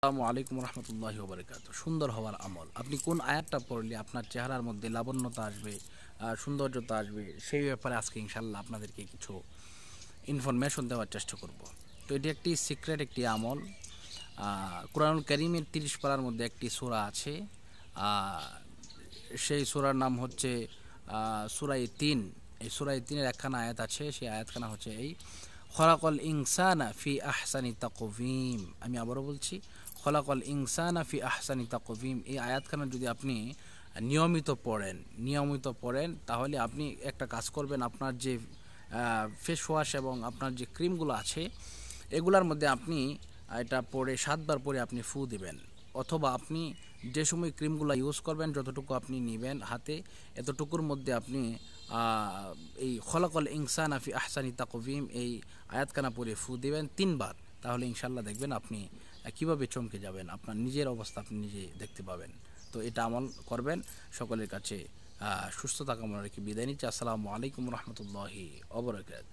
আসসালামু আলাইকুম রহমতুল্লাহ বারকাত সুন্দর হওয়ার আমল আপনি কোন আয়াতটা পড়লে আপনার চেহারার মধ্যে লাবণ্যতা আসবে সৌন্দর্যতা আসবে সেই ব্যাপারে আজকে ইনশাল্লাহ আপনাদেরকে কিছু ইনফরমেশন দেওয়ার চেষ্টা করব তো এটি একটি সিক্রেট একটি আমল কোরআনুল করিমের তিরিশ পাড়ার মধ্যে একটি সোরা আছে সেই সোরার নাম হচ্ছে সুরাই তিন এই সুরাই তিনের একখানা আয়াত আছে সেই আয়াতখানা হচ্ছে এই খলাকল ইনসানা ফি আহসানি তাকভিম আমি আবারও বলছি খলাকল ইনসানা ফি আহসানি তাকভিম এই আয়াতখানা যদি আপনি নিয়মিত পড়েন নিয়মিত পড়েন তাহলে আপনি একটা কাজ করবেন আপনার যে ফেস ওয়াশ এবং আপনার যে ক্রিমগুলো আছে এগুলার মধ্যে আপনি এটা পরে সাতবার পরে আপনি ফু দিবেন অথবা আপনি যে সময় ক্রিমগুলো ইউজ করবেন যতটুকু আপনি নেবেন হাতে এতটুকুর মধ্যে আপনি এই খলাকল ইনসান আফি আহসানি তাকভিম এই আয়াতখানা পরে ফু দেবেন তিনবার তাহলে ইনশাল্লাহ দেখবেন আপনি কিভাবে চমকে যাবেন আপনার নিজের অবস্থা আপনি নিজে দেখতে পাবেন তো এটা আমল করবেন সকলের কাছে সুস্থতা কামনা রেখে বিদায় নিচ্ছি আসসালামু আলাইকুম রহমতুল্লাহি অবরাকাত